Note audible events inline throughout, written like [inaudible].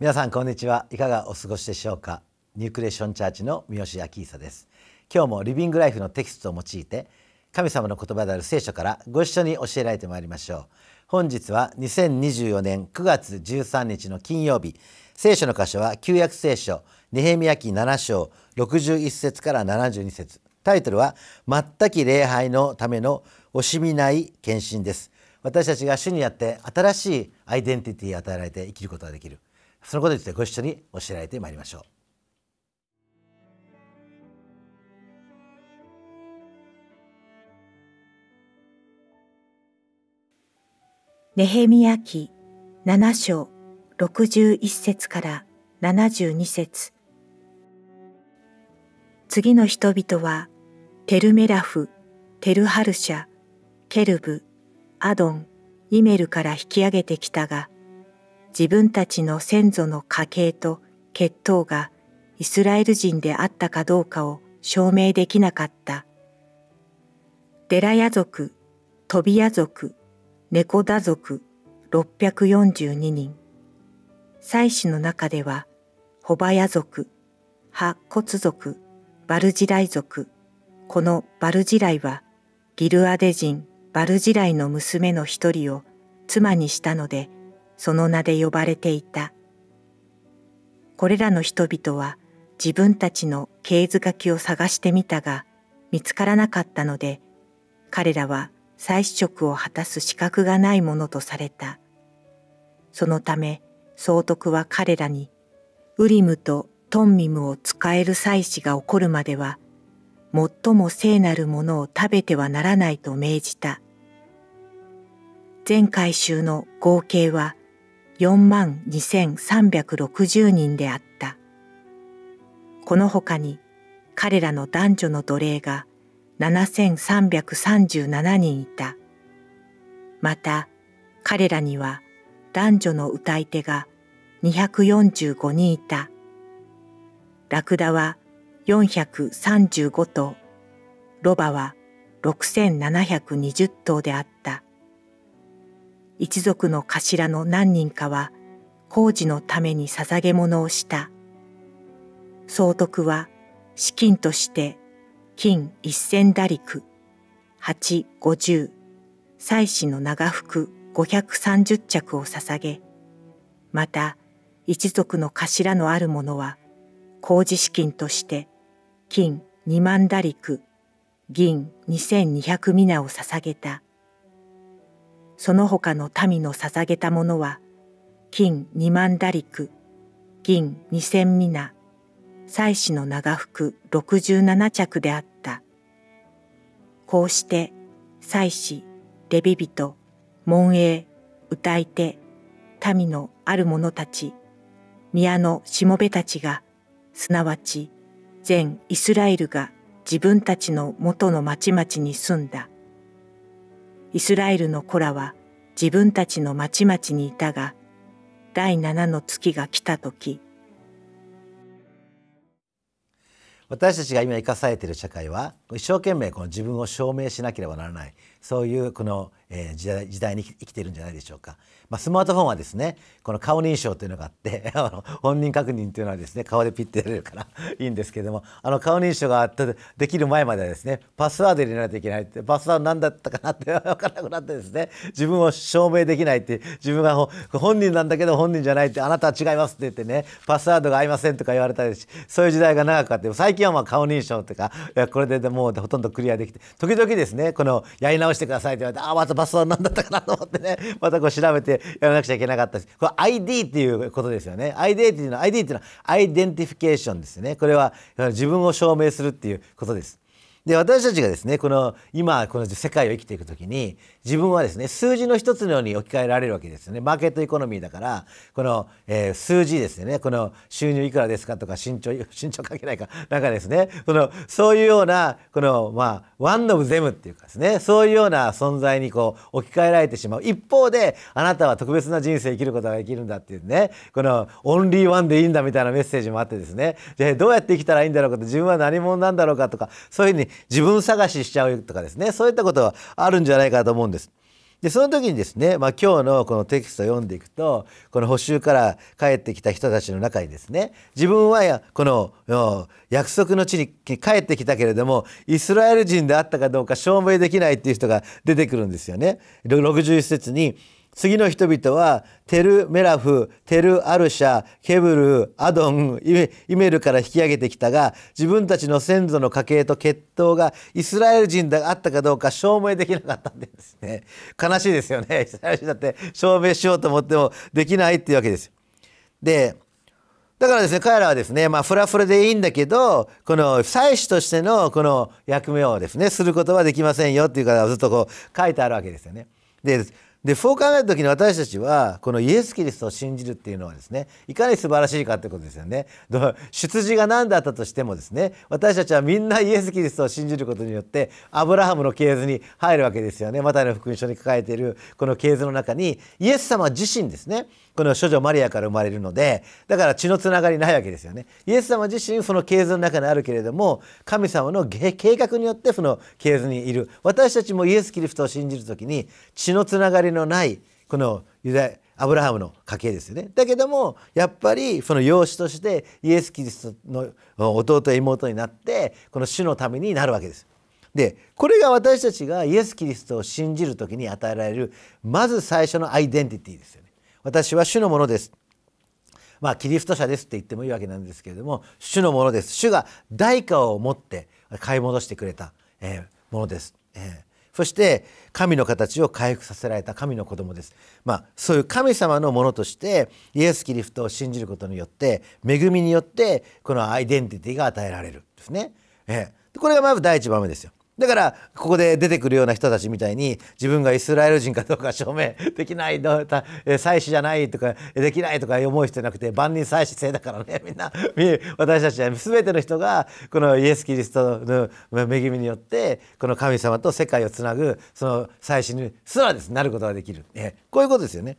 皆さんこんにちはいかがお過ごしでしょうかニュークレーションチャーチの三好明久です今日もリビングライフのテキストを用いて神様の言葉である聖書からご一緒に教えられてまいりましょう本日は2024年9月13日の金曜日聖書の箇所は旧約聖書ネヘミヤ記7章61節から72節タイトルは全き礼拝のための惜しみない献身です私たちが主にあって新しいアイデンティティを与えられて生きることができるそのことについてご一緒に教えられてまいりましょう。ネヘミヤ記七章六十一節から七十二節次の人々はテルメラフ、テルハルシャ、ケルブ、アドン、イメルから引き上げてきたが、自分たちの先祖の家系と血統がイスラエル人であったかどうかを証明できなかった。デラヤ族、トビヤ族、ネコダ族642人。祭祀の中では、ホバヤ族、ハ・コツ族、バルジライ族。このバルジライは、ギルアデ人バルジライの娘の一人を妻にしたので、その名で呼ばれていた。これらの人々は自分たちの経図書きを探してみたが見つからなかったので彼らは再試職を果たす資格がないものとされた。そのため総督は彼らにウリムとトンミムを使える祭祀が起こるまでは最も聖なるものを食べてはならないと命じた。全回収の合計は4万2360人であった。この他に彼らの男女の奴隷が7337人いた。また彼らには男女の歌い手が245人いた。ラクダは435頭、ロバは6720頭であった。一族の頭の何人かは工事のために捧げ物をした。総督は資金として金一千打陸、八五十、祭祀の長服五百三十着を捧げ、また一族の頭のある者は工事資金として金二万打陸、銀二千二百皆を捧げた。その他の民の捧げたものは金二万打陸銀二千皆祭祀の長服六十七着であったこうして祭祀、レビ人門営歌い手民のある者たち宮のしもべたちがすなわち全イスラエルが自分たちの元の町々に住んだイスラエルの子らは自分たちの町々にいたが、第七の月が来た時、私たちが今生かされている社会は一生懸命この自分を証明しなければならないそういうこの、えー、時代に生きているんじゃないでしょうか、まあ、スマートフォンはですねこの顔認証というのがあって [laughs] 本人確認というのはですね顔でピッてやれるから [laughs] いいんですけどもあの顔認証があっできる前まではですねパスワード入れないといけないってパスワード何だったかなって分 [laughs] からなくなってですね自分を証明できないって自分が本人なんだけど本人じゃないってあなたは違いますって言ってねパスワードが合いませんとか言われたりしそういう時代が長くあって最近はまあ顔認証とかこれでもうほとんどクリアできて時々ですねこのやり直直してくださいって言われてああまたバスは何だったかなと思ってね [laughs] またこう調べてやらなくちゃいけなかったしこれ ID っていうことですよね ID っていうのは ID っていうのはアイデンティフィケーションですねこれは自分を証明するっていうことです。で私たちがですねこの今この世界を生きていくときに自分はですね数字の一つのように置き換えられるわけですねマーケットエコノミーだからこの、えー、数字ですねこの収入いくらですかとか身長 [laughs] 身長かけないかなんかですねそのそういうようなこのまあワン・オブ・ゼムっていうかですねそういうような存在にこう置き換えられてしまう一方であなたは特別な人生生きることができるんだっていうねこのオンリーワンでいいんだみたいなメッセージもあってですねでどうやって生きたらいいんだろうかと自分は何者なんだろうかとかそういうふうに自分探ししちゃうとかですねそういったことはあるんじゃないかと思うんですでその時にですね、まあ、今日のこのテキストを読んでいくとこの補修から帰ってきた人たちの中にですね自分はこの約束の地に帰ってきたけれどもイスラエル人であったかどうか証明できないっていう人が出てくるんですよね。61節に次の人々はテル・メラフテル・アルシャケブルアドンイメルから引き上げてきたが自分たちの先祖の家系と血統がイスラエル人であったかどうか証明できなかったんですね悲しいですよねイスラエル人だって証明しようと思ってもできないっていうわけですでだからですね彼らはですねまあフラフラでいいんだけどこの祭司としてのこの役目をですねすることはできませんよっていう方はずっとこう書いてあるわけですよねででそう考えた時に私たちはこのイエス・キリストを信じるっていうのはですねいかに素晴らしいかってことですよね。出自が何だったとしてもですね私たちはみんなイエス・キリストを信じることによってアブラハムの系図に入るわけですよね。マタイの福音書に書かれているこの系図の中にイエス様自身ですねこの処女マリアから生まれるのでだから血のつながりないわけですよね。イエス様自身その系図の中にあるけれども神様の計画によってその系図にいる私たちもイエス・キリストを信じる時に血のつながりりのないこのユダアブラハムの家系ですよねだけどもやっぱりその養子としてイエス・キリストの弟妹になってこの主のためになるわけです。でこれが私たちがイエス・キリストを信じる時に与えられるまず最初のアイデンティティですよね。私は主のものです。まあ、キリスト者ですって言ってもいいわけなんですけれども主のものです主が代価を持って買い戻してくれた、えものです、えー、そして神の形を回復させられた神の子供です。まあ、そういう神様のものとしてイエス・キリストを信じることによって恵みによってこのアイデンティティが与えられるんですね。えこれがまず第一番目ですよ。だからここで出てくるような人たちみたいに自分がイスラエル人かどうか証明できないどうた祭祀じゃないとかできないとか思う人じゃなくて万人祭祀制だからね [laughs] みんな私たちは全ての人がこのイエス・キリストの恵みによってこの神様と世界をつなぐその祭祀にすらですなることができる、こういうことですよね。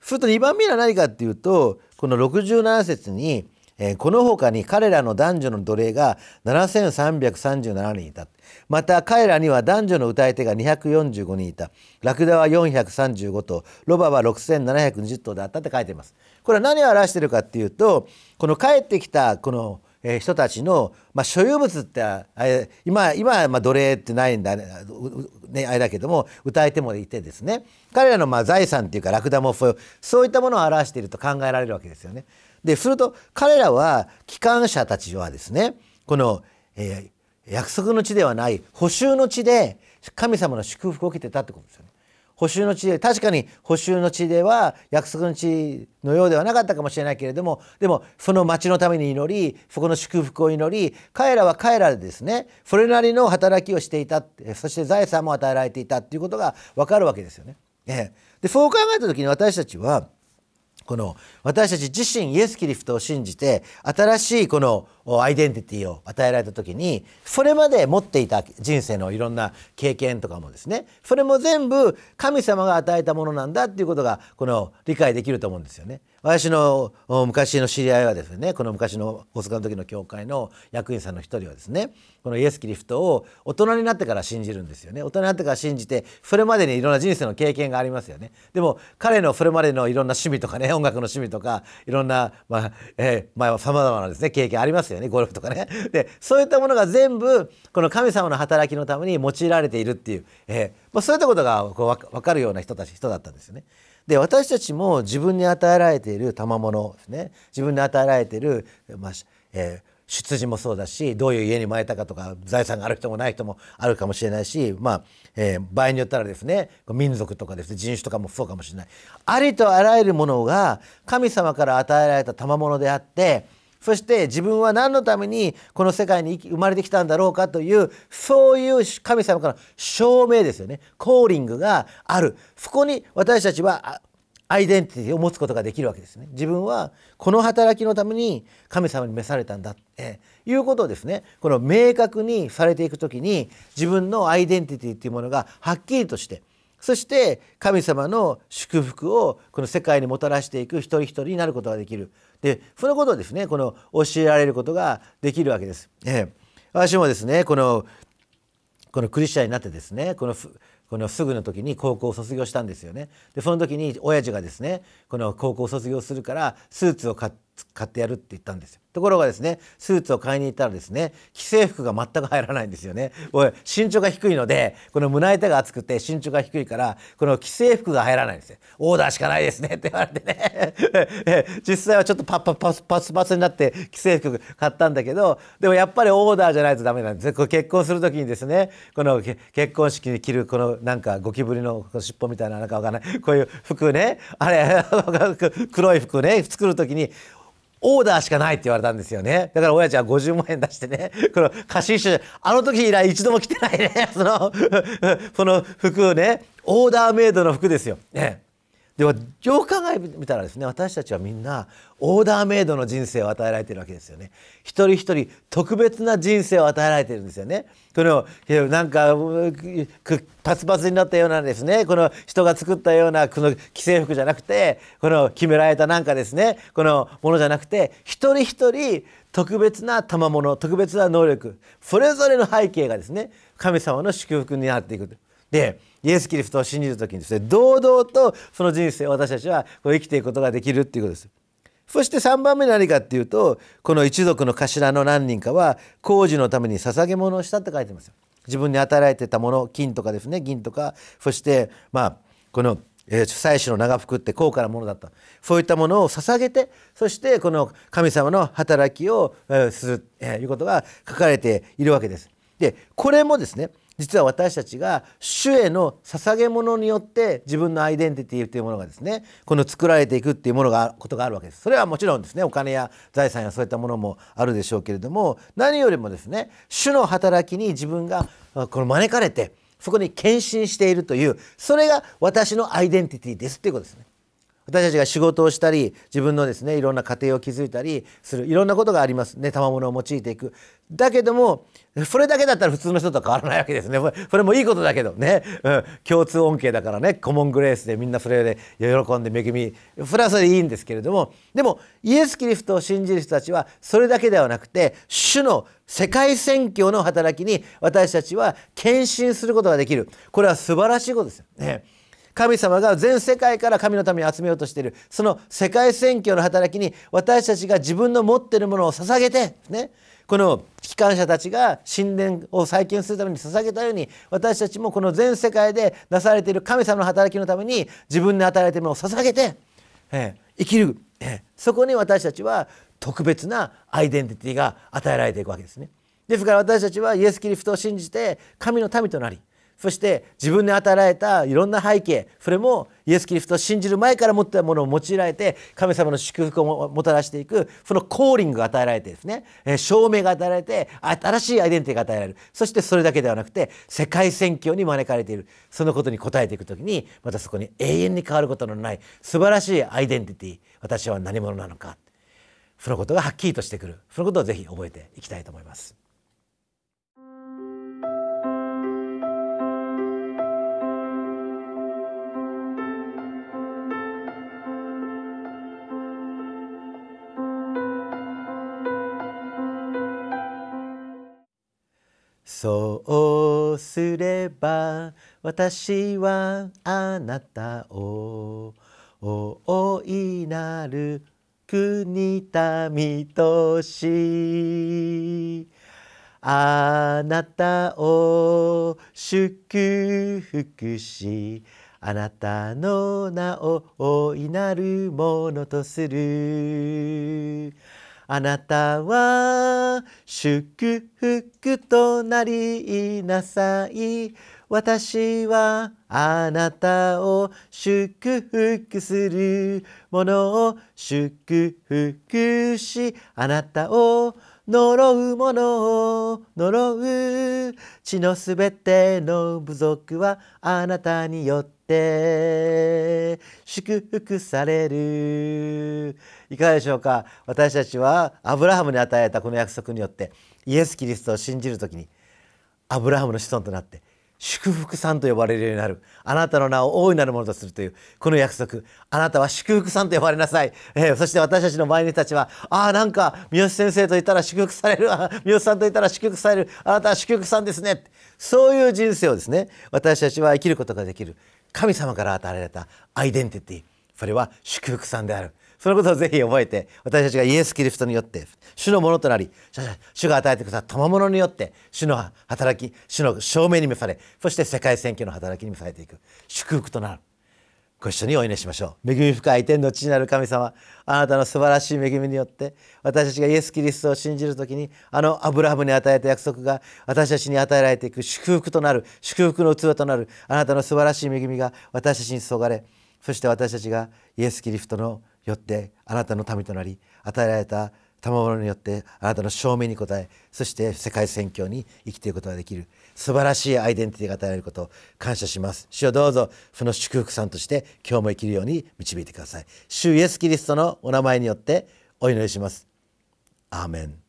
すると2番目は何かっていうとこの67節に「この他に彼らの男女の奴隷が7337人いたまた彼らには男女の歌い手が245人いたラクダは435頭ロバは6720頭であったって書いていますこれは何を表しているかっていうとこの帰ってきたこの人たちの、まあ、所有物って今今はまあ奴隷ってないんだね、あれだけども歌い手もいてですね彼らのまあ財産っていうかラクダもそういったものを表していると考えられるわけですよね。ですると彼らは機関車たちはですねこの、えー、約束の地ではない補修の地で神様の祝福を受けてたってことですよね。補修の地で確かに補修の地では約束の地のようではなかったかもしれないけれどもでもその町のために祈りそこの祝福を祈り彼らは彼らでですねそれなりの働きをしていたそして財産も与えられていたっていうことが分かるわけですよね。でそう考えた時に私たちはこの私たち自身イエス・キリストを信じて新しいこのアイデンティティを与えられた時にそれまで持っていた人生のいろんな経験とかもですねそれも全部神様が与えたものなんだっていうことがこの理解できると思うんですよね。私の昔の知り合いはですねこの昔の大阪の時の教会の役員さんの一人はですねこのイエス・キリフトを大人になってから信じるんですよね大人になってから信じてそれまでにいろんな人生の経験がありますよねでも彼のそれまでのいろんな趣味とかね音楽の趣味とかいろんなまあ、えー、まざまなですね経験ありますよよねゴルフとかね。[laughs] でそういったものが全部この神様の働きのために用いられているっていう、えーまあ、そういったことがこう分かるような人たち人だったんですよね。で私たちも自分に与えられている賜物ですね自分に与えられている、まあえー出自もそうだしどういう家に生まれたかとか財産がある人もない人もあるかもしれないし、まあえー、場合によったらですね民族とかですね人種とかもそうかもしれないありとあらゆるものが神様から与えられた賜物であってそして自分は何のためにこの世界に生まれてきたんだろうかというそういう神様からの証明ですよねコーリングがあるそこに私たちはアイデンティティを持つことができるわけですね自分はこの働きのために神様に召されたんだっていうことをですねこの明確にされていく時に自分のアイデンティティっていうものがはっきりとしてそして神様の祝福をこの世界にもたらしていく一人一人になることができるでそのことをですねこの教えられることができるわけです。えー、私もですねこのこのクリスチャンになってですねこのこのすぐの時に高校を卒業したんですよね。でその時に親父がですねこの高校を卒業するからスーツを買って使ってやるって言ったんですよところがですねスーツを買いに行ったらですね既製服が全く入らないんですよね身長が低いのでこの胸板が厚くて身長が低いからこの既製服が入らないんですよオーダーしかないですねって言われてね [laughs] 実際はちょっとパッパッパスパスパスになって既製服買ったんだけどでもやっぱりオーダーじゃないとダメなんですこ結婚する時にですねこの結婚式に着るこのなんかゴキブリの尻尾みたいななんかわかんないこういう服ねあれ [laughs] 黒い服ね作る時にオーダーしかないって言われたんですよね。だから親父は50万円出してね、[laughs] この貸し一あの時以来一度も着てないね、その、[laughs] その服をね、オーダーメイドの服ですよ。ね。ではよく考えみたらですね私たちはみんなオーダーメイドの人生を与えられているわけですよね一人一人特別な人生を与えられているんですよねこのなんかパツパツになったようなですねこの人が作ったようなこの既製服じゃなくてこの決められたなんかですねこのものじゃなくて一人一人特別な賜物特別な能力それぞれの背景がですね神様の祝福になっていくでイエス・キリストを信じる時にですね堂々とその人生を私たちはこう生きていくことができるっていうことです。そして3番目何かっていうとこの一族の頭の何人かは工事のために捧げ物をしたって書いてますよ。自分に与えられてたもの金とかですね銀とかそしてまあこのえー、祭司の長服って高価なものだったそういったものを捧げてそしてこの神様の働きを、する、ということが書かれているわけです。でこれもですね実は私たちが主への捧げ物によって自分のアイデンティティというものがですねこの作られていくっていうものがことがあるわけですそれはもちろんですねお金や財産やそういったものもあるでしょうけれども何よりもですね主の働きに自分がこの招かれてそこに献身しているというそれが私のアイデンティティですっていうことですね私たちが仕事をしたり自分のですねいろんな家庭を築いたりするいろんなことがありますね賜物を用いていくだけどもそれだけだったら普通の人と変わらないわけですねそれもいいことだけどね、うん、共通恩恵だからねコモングレースでみんなそれで喜んで恵みそれはそれでいいんですけれどもでもイエス・キリストを信じる人たちはそれだけではなくて主の世界宣教の働きに私たちは献身することができるこれは素晴らしいことですよね。神様が全世界から神のために集めようとしているその世界選挙の働きに私たちが自分の持っているものを捧げてねこの機関車たちが神殿を再建するために捧げたように私たちもこの全世界でなされている神様の働きのために自分の働いているものを捧げて、えー、生きる、えー、そこに私たちは特別なアイデンティティが与えられていくわけですね。ですから私たちはイエス・キリストを信じて神の民となりそして自分に与えられたいろんな背景それもイエス・キリストを信じる前から持ってたものを用いられて神様の祝福をもたらしていくそのコーリングが与えられてですね証明が与えられて新しいアイデンティティが与えられるそしてそれだけではなくて世界宣教に招かれているそのことに応えていく時にまたそこに永遠に変わることのない素晴らしいアイデンティティ私は何者なのかそのことがはっきりとしてくるそのことをぜひ覚えていきたいと思います。そうすれば私はあなたを大いなる国民としあなたを祝福しあなたの名を大いなるものとする。あなたは祝福となりなさい。私はあなたを祝福するものを祝福し、あなたを呪うものを呪う。血のすべての部族はあなたによってて祝福されるいかがでしょうか私たちはアブラハムに与えたこの約束によってイエス・キリストを信じる時にアブラハムの子孫となって祝福さんと呼ばれるようになるあなたの名を大いなるものとするというこの約束あなたは祝福さんと呼ばれなさい、えー、そして私たちの前にたちはああなんか三好先生といたら祝福される [laughs] 三好さんといたら祝福されるあなたは祝福さんですねそういう人生をですね私たちは生きることができる神様から与えられたアイデンティティそれは祝福さんであるそのことをぜひ覚えて私たちがイエス・キリストによって主のものとなり主が与えてくださった賜物によって主の働き主の証明に召されそして世界選挙の働きに召されていく祝福となるご一緒にお祈りしましょう恵み深い天の地なる神様あなたの素晴らしい恵みによって私たちがイエス・キリストを信じる時にあのアブラハムに与えた約束が私たちに与えられていく祝福となる祝福の器となるあなたの素晴らしい恵みが私たちに注がれそして私たちがイエス・キリストのよってあなたの民となり与えられた賜物によってあなたの証明に応えそして世界宣教に生きていくことができる素晴らしいアイデンティティが与えられることを感謝します主をどうぞその祝福さんとして今日も生きるように導いてください主イエスキリストのお名前によってお祈りしますアーメン